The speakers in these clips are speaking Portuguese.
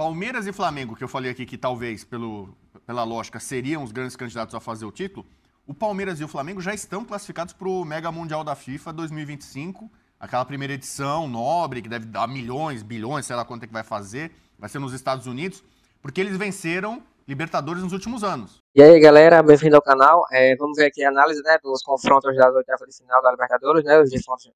Palmeiras e Flamengo, que eu falei aqui que talvez, pelo, pela lógica, seriam os grandes candidatos a fazer o título, o Palmeiras e o Flamengo já estão classificados para o Mega Mundial da FIFA 2025, aquela primeira edição nobre, que deve dar milhões, bilhões, sei lá quanto é que vai fazer, vai ser nos Estados Unidos, porque eles venceram Libertadores nos últimos anos. E aí galera, bem-vindo ao canal. É, vamos ver aqui a análise né, dos confrontos das oitavas de final da Libertadores, né? Os,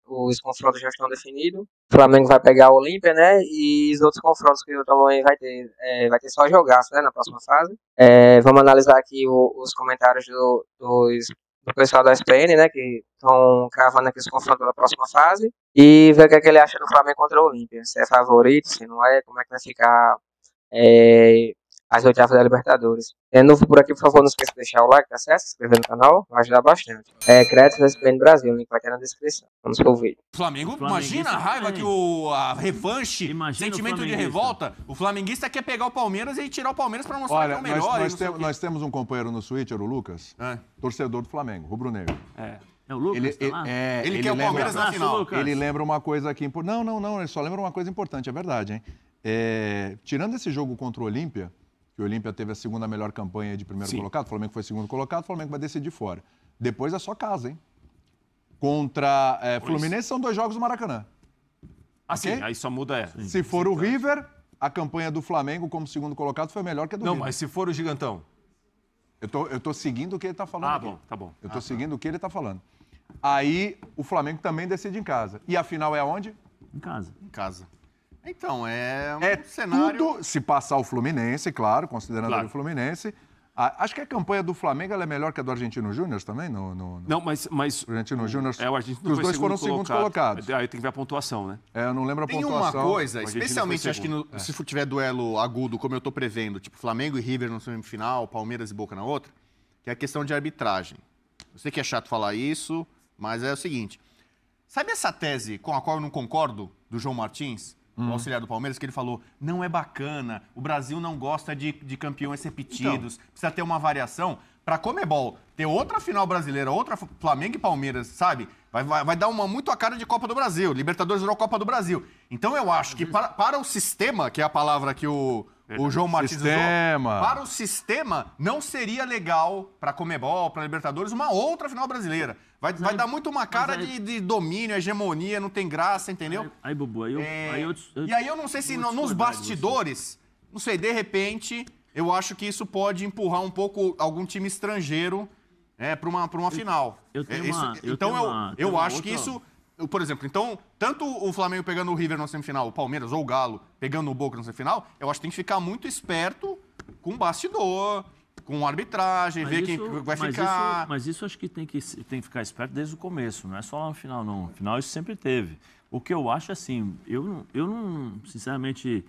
os, confrontos já estão definidos. O Flamengo vai pegar o Olímpia, né? E os outros confrontos que o também vai ter, é, vai ter só jogaço né, na próxima fase. É, vamos analisar aqui o, os comentários do, dos, do pessoal da SPN, né? Que estão cravando aqui os confrontos da próxima fase. E ver o que, é que ele acha do Flamengo contra o Olímpia. Se é favorito, se não é, como é que vai ficar é, as oitavas da Libertadores. É novo por aqui, por favor, não esqueça de deixar o like, tá certo? Se inscrever no canal, vai ajudar bastante. É crédito da SPN Brasil, o link vai estar na descrição. Vamos pro vídeo. Flamengo, imagina a raiva que o a revanche, imagina sentimento de revolta. O flamenguista quer pegar o Palmeiras e tirar o Palmeiras para mostrar Olha, que é o melhor. Nós, nós, tem, nós temos um companheiro no Twitter, o Lucas, é. torcedor do Flamengo, rubro-negro. É. É o Lucas? Ele, tá ele, é, ele, ele quer lembra, o Palmeiras na final. Ele lembra uma coisa aqui Não, não, não. Ele só lembra uma coisa importante, é verdade, hein? É, tirando esse jogo contra o Olímpia, que o Olímpia teve a segunda melhor campanha de primeiro Sim. colocado, o Flamengo foi segundo colocado, o Flamengo vai decidir fora. Depois é só casa, hein? Contra é, Fluminense são dois jogos do Maracanã. Assim, okay? aí só muda é. Se for o River, a campanha do Flamengo como segundo colocado foi melhor que a do Não, River. mas se for o Gigantão. Eu tô, eu tô seguindo o que ele tá falando. Ah, aqui. bom, tá bom. Eu tô ah, tá. seguindo tá. o que ele tá falando. Aí o Flamengo também decide em casa. E a final é onde? Em casa. Em casa. Então, é um é cenário... Tudo, se passar o Fluminense, claro, considerando claro. o Fluminense. A, acho que a campanha do Flamengo é melhor que a do Argentino Júnior também? No, no, no, não, mas. mas o Argentino Júnior. É, o Argentino os dois foram segundos colocados. Aí tem que ver a pontuação, né? É, eu não lembro a tem pontuação. Tem uma coisa, especialmente acho que no, é. se tiver duelo agudo, como eu estou prevendo, tipo Flamengo e River no semifinal, Palmeiras e Boca na outra, que é a questão de arbitragem. Eu sei que é chato falar isso, mas é o seguinte. Sabe essa tese com a qual eu não concordo, do João Martins? hum. o auxiliar do Palmeiras, que ele falou: não é bacana, o Brasil não gosta de, de campeões repetidos, então, precisa ter uma variação. Para Comebol ter outra final brasileira, outra Flamengo e Palmeiras, sabe? Vai, vai, vai, dar uma muito a cara de Copa do Brasil. Libertadores virou Copa do Brasil. Então eu acho que para, para o sistema, que é a palavra que o, o João Martins sistema. Usou, para o sistema, não seria legal para Comebol, para Libertadores, uma outra final brasileira. Vai, aí, vai dar muito uma cara aí, de, de, domínio, hegemonia, não tem graça, entendeu? Aí, aí Bubu, aí eu, é, aí eu, eu, E aí eu não sei se nos bastidores, não sei, de repente, eu acho que isso pode empurrar um pouco algum time estrangeiro é, para uma, para uma eu, final. Eu tenho é, isso, uma, então eu, eu, eu acho outra... que isso por exemplo, então, tanto o Flamengo pegando o River na semifinal, o Palmeiras ou o Galo pegando o Boca na semifinal, eu acho que tem que ficar muito esperto com o bastidor, com a arbitragem, mas ver isso, quem vai mas ficar. Isso, mas isso acho que tem, que tem que ficar esperto desde o começo, não é só no final, não. No final isso sempre teve. O que eu acho assim, eu, eu não, sinceramente,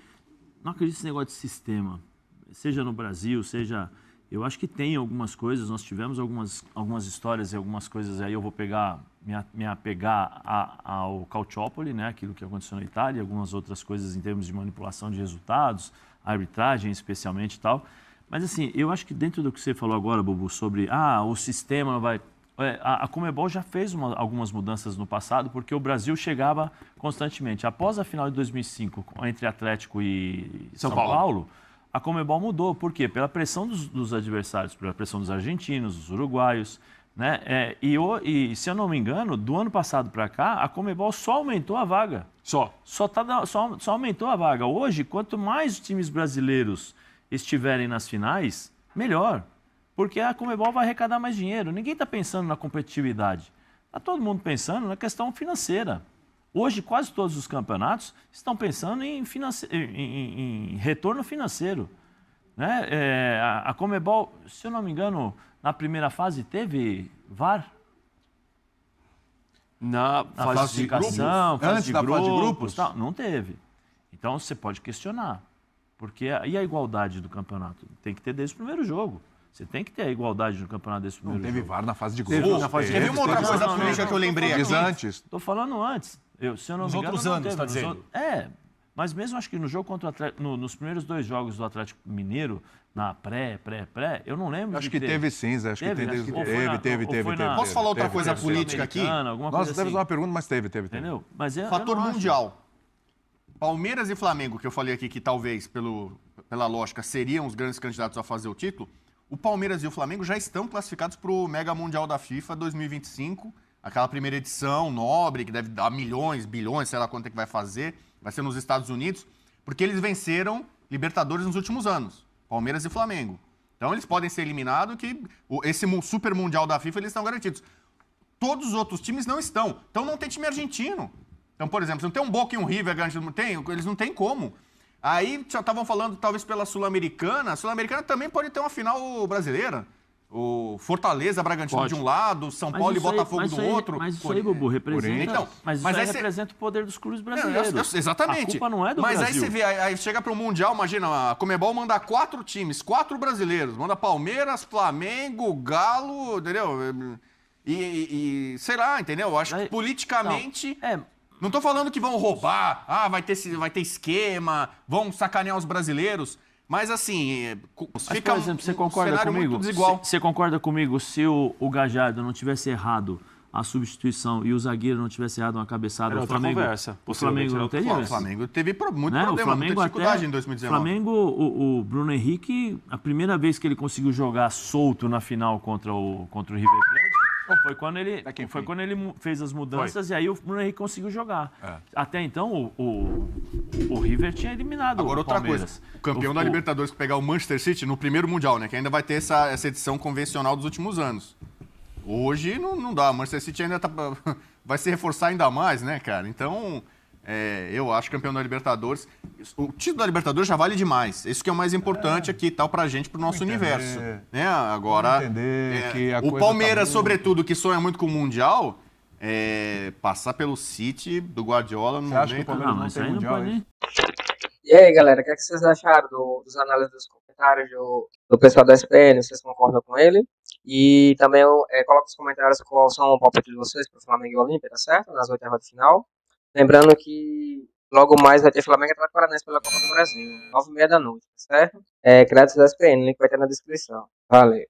não acredito nesse negócio de sistema. Seja no Brasil, seja eu acho que tem algumas coisas, nós tivemos algumas, algumas histórias e algumas coisas aí. Eu vou pegar, me, apegar ao Cautiopoli, né, aquilo que aconteceu na Itália, algumas outras coisas em termos de manipulação de resultados, arbitragem especialmente e tal. Mas assim, eu acho que dentro do que você falou agora, Bubu, sobre ah, o sistema vai. É, a, a Comebol já fez uma, algumas mudanças no passado, porque o Brasil chegava constantemente. Após a final de 2005, entre Atlético e São, São Paulo, Paulo a Comebol mudou. Por quê? Pela pressão dos, dos adversários, pela pressão dos argentinos, dos uruguaios. Né? É, e, o, e, se eu não me engano, do ano passado para cá, a Comebol só aumentou a vaga. Só? Só, tá, só, só aumentou a vaga. Hoje, quanto mais times brasileiros estiverem nas finais, melhor. Porque a Comebol vai arrecadar mais dinheiro. Ninguém está pensando na competitividade. Está todo mundo pensando na questão financeira. Hoje, quase todos os campeonatos estão pensando em, finance... em, em, em retorno financeiro. Né? É, a, a Comebol, se eu não me engano, na primeira fase teve VAR? Na, na fase, fase, de grupos, fase antes de da grupos, fase de grupos? Tal, não teve. Então você pode questionar. Porque e a igualdade do campeonato? Tem que ter desde o primeiro jogo. Você tem que ter a igualdade no campeonato desse primeiro Não teve jogo. VAR na fase de grupos. Teve, teve, teve uma outra coisa política que eu lembrei aqui. antes. Estou falando antes. Eu, se eu não nos me outros não anos, está dizendo? Outros, é, mas mesmo acho que no jogo contra Atlético, no, nos primeiros dois jogos do Atlético Mineiro, na pré, pré, pré, eu não lembro. Acho que teve, sim Zé. acho teve, que teve, acho que teve, teve, teve, teve, na, Posso falar outra coisa política aqui? Nós temos assim. uma pergunta, mas teve, teve, Entendeu? Mas eu, é, Fator eu mundial. Acho. Palmeiras e Flamengo, que eu falei aqui que talvez, pelo, pela lógica, seriam os grandes candidatos a fazer o título. O Palmeiras e o Flamengo já estão classificados para o Mega Mundial da FIFA 2025 Aquela primeira edição nobre, que deve dar milhões, bilhões, sei lá quanto é que vai fazer, vai ser nos Estados Unidos, porque eles venceram Libertadores nos últimos anos, Palmeiras e Flamengo. Então eles podem ser eliminados, que esse super mundial da FIFA eles estão garantidos. Todos os outros times não estão. Então não tem time argentino. Então, por exemplo, se não tem um Boca e um River, não tem, eles não têm como. Aí já estavam falando talvez pela Sul-Americana. A Sul-Americana também pode ter uma final brasileira o Fortaleza, Bragantino Pode. de um lado, São mas Paulo e Botafogo aí, do aí, outro. Mas isso aí, Bubu, representa, então, mas mas aí é- representa o poder dos clubes é, brasileiros. Não, eu, eu, exatamente. A culpa não é do mas Brasil. aí você vê, aí, chega para o Mundial, imagina, a Comebol manda quatro times, quatro brasileiros. Manda Palmeiras, Flamengo, Galo, entendeu? E, e, e sei lá, entendeu? Eu acho que politicamente... Não, é, não tô falando que vão roubar, ah, vai ter, vai ter esquema, vão sacanear os brasileiros. Mas assim, Mas, por exemplo, você um, concorda um comigo? desigual. Você concorda comigo se o, o Gajardo não tivesse errado a substituição e o zagueiro não tivesse errado uma cabeçada, era o Flamengo, conversa, o Flamengo não teria. O Flamengo teve muito né? problema, o Flamengo dificuldade até, em 2019. Flamengo, o, o, Bruno Henrique, a primeira vez que ele conseguiu jogar solto na final contra o, contra o River Plate, foi quando ele, foi quando ele fez as mudanças foi. e aí o Bruno Henrique conseguiu jogar. É. Até então, o, o, o, River tinha eliminado Agora, outra Palmeiras. coisa. O campeão o, da Libertadores que pegar o Manchester City no primeiro Mundial, né? Que ainda vai ter essa, essa edição convencional dos últimos anos. Hoje não, não dá. O Manchester City ainda tá, vai se reforçar ainda mais, né, cara? Então, é, eu acho campeão da Libertadores. O título da Libertadores já vale demais. Isso que é o mais importante é. aqui, tal, pra gente, pro nosso universo. Né? Agora. É, o tá Palmeiras, tá sobretudo, que sonha muito com o Mundial, é, passar pelo City do Guardiola no Você Acha que o Palmeiras ah, não, não tem Mundial, não E aí, galera, o que, é que vocês acharam do, dos análises dos comentários do, do pessoal da SPN? Vocês concordam com ele? E também é, coloca os comentários qual são o palpite de vocês para o Flamengo e Olímpia, tá certo? Nas oitavas de final. Lembrando que logo mais vai ter Flamengo e Atlético pela Copa do Brasil, 9h30 da noite, tá certo? É, créditos da SPN, link vai estar na descrição. Valeu.